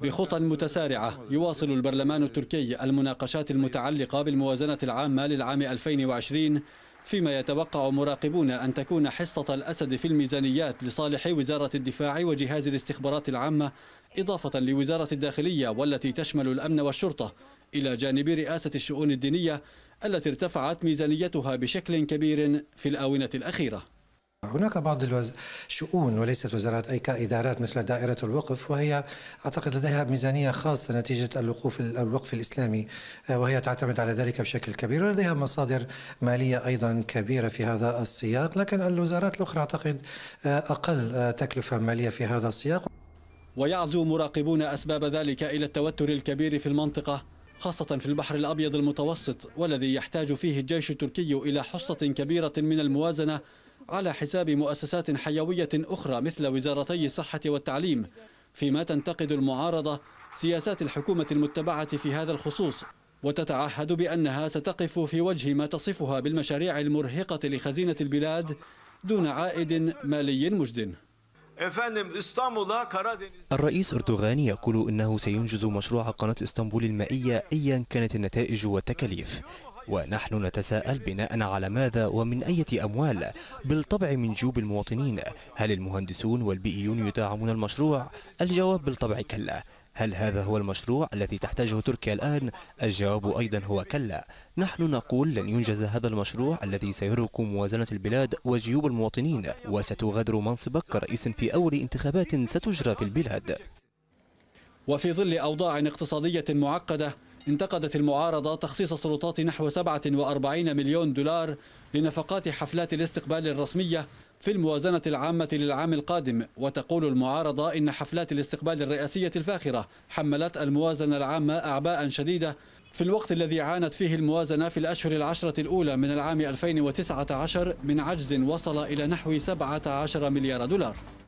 بخطى متسارعة يواصل البرلمان التركي المناقشات المتعلقة بالموازنة العامة للعام 2020 فيما يتوقع مراقبون أن تكون حصة الأسد في الميزانيات لصالح وزارة الدفاع وجهاز الاستخبارات العامة إضافة لوزارة الداخلية والتي تشمل الأمن والشرطة إلى جانب رئاسة الشؤون الدينية التي ارتفعت ميزانيتها بشكل كبير في الآونة الأخيرة هناك بعض الشؤون وليست وزارات أي كإدارات مثل دائرة الوقف وهي أعتقد لديها ميزانية خاصة نتيجة الوقوف الوقف الإسلامي آه، وهي تعتمد على ذلك بشكل كبير ولديها مصادر مالية أيضا كبيرة في هذا السياق لكن الوزارات الأخرى أعتقد آه، أقل آه، تكلفة مالية في هذا السياق ويعزو مراقبون أسباب ذلك إلى التوتر الكبير في المنطقة خاصة في البحر الأبيض المتوسط والذي يحتاج فيه الجيش التركي إلى حصة كبيرة من الموازنة على حساب مؤسسات حيوية أخرى مثل وزارتي الصحة والتعليم فيما تنتقد المعارضة سياسات الحكومة المتبعة في هذا الخصوص وتتعهد بأنها ستقف في وجه ما تصفها بالمشاريع المرهقة لخزينة البلاد دون عائد مالي مجد الرئيس أردوغان يقول إنه سينجز مشروع قناة إسطنبول المائية أيا كانت النتائج والتكاليف ونحن نتساءل بناء على ماذا ومن أية أموال بالطبع من جيوب المواطنين هل المهندسون والبيئيون يداعمون المشروع؟ الجواب بالطبع كلا هل هذا هو المشروع الذي تحتاجه تركيا الآن؟ الجواب أيضا هو كلا نحن نقول لن ينجز هذا المشروع الذي سيرهق موازنة البلاد وجيوب المواطنين وستغادر منصبك كرئيس في أول انتخابات ستجرى في البلاد وفي ظل أوضاع اقتصادية معقدة انتقدت المعارضة تخصيص السلطات نحو 47 مليون دولار لنفقات حفلات الاستقبال الرسمية في الموازنة العامة للعام القادم وتقول المعارضة إن حفلات الاستقبال الرئاسية الفاخرة حملت الموازنة العامة أعباء شديدة في الوقت الذي عانت فيه الموازنة في الأشهر العشرة الأولى من العام 2019 من عجز وصل إلى نحو 17 مليار دولار